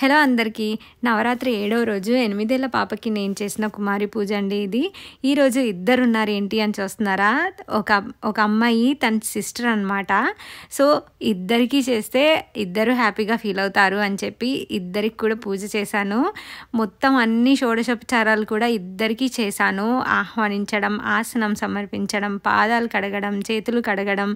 hello అందరికీ నవరాత్రి ఏడవ రోజు ఎనిమిదేళ్ల పాపకి నేను చేసిన కుమారి పూజ అండి ఇది ఈరోజు ఇద్దరు ఉన్నారు ఏంటి అని చూస్తున్నారా ఒక ఒక అమ్మాయి తన సిస్టర్ అనమాట సో ఇద్దరికీ చేస్తే ఇద్దరు హ్యాపీగా ఫీల్ అవుతారు అని చెప్పి ఇద్దరికి కూడా పూజ చేశాను మొత్తం అన్ని షోడశోపచారాలు కూడా ఇద్దరికీ చేశాను ఆహ్వానించడం ఆసనం సమర్పించడం పాదాలు కడగడం చేతులు కడగడం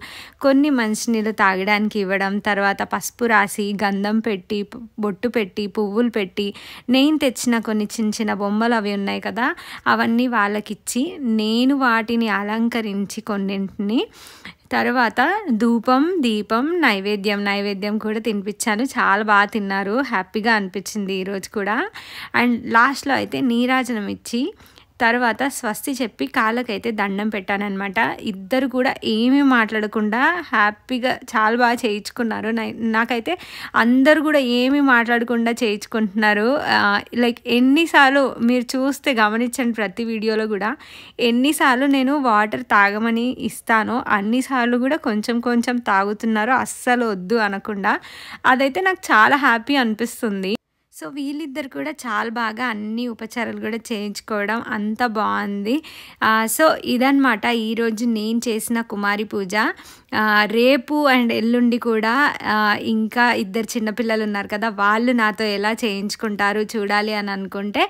కొన్ని మంచినీళ్ళు తాగడానికి ఇవ్వడం తర్వాత పసుపు రాసి గంధం పెట్టి బొట్టు పెట్టి పెట్టి పువ్వులు పెట్టి నేను తెచ్చిన కొన్ని చిన్న చిన్న బొమ్మలు అవి ఉన్నాయి కదా అవన్నీ వాళ్ళకిచ్చి నేను వాటిని అలంకరించి కొన్నింటిని తర్వాత ధూపం దీపం నైవేద్యం నైవేద్యం కూడా తినిపించాను చాలా బాగా తిన్నారు హ్యాపీగా అనిపించింది ఈరోజు కూడా అండ్ లాస్ట్లో అయితే నీరాజనం ఇచ్చి తర్వాత స్వస్తి చెప్పి కాళ్ళకైతే దండం పెట్టానమాట ఇద్దరు కూడా ఏమీ మాట్లాడకుండా హ్యాపీగా చాలా బాగా చేయించుకున్నారు నాకైతే అందరు కూడా ఏమీ మాట్లాడకుండా చేయించుకుంటున్నారు లైక్ ఎన్నిసార్లు మీరు చూస్తే గమనించండి ప్రతి వీడియోలో కూడా ఎన్నిసార్లు నేను వాటర్ తాగమని ఇస్తానో అన్నిసార్లు కూడా కొంచెం కొంచెం తాగుతున్నారు అస్సలు వద్దు అనకుండా అదైతే నాకు చాలా హ్యాపీ అనిపిస్తుంది సో వీళ్ళిద్దరు కూడా చాలా బాగా అన్ని ఉపచారాలు కూడా చేయించుకోవడం అంత బాగుంది సో ఇదనమాట ఈరోజు నేను చేసిన కుమారి పూజ రేపు అండ్ ఎల్లుండి కూడా ఇంకా ఇద్దరు చిన్నపిల్లలు ఉన్నారు కదా వాళ్ళు నాతో ఎలా చేయించుకుంటారు చూడాలి అని అనుకుంటే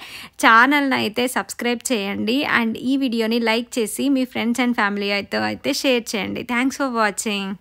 ఛానల్ని అయితే సబ్స్క్రైబ్ చేయండి అండ్ ఈ వీడియోని లైక్ చేసి మీ ఫ్రెండ్స్ అండ్ ఫ్యామిలీ అయితే అయితే షేర్ చేయండి థ్యాంక్స్ ఫర్ వాచింగ్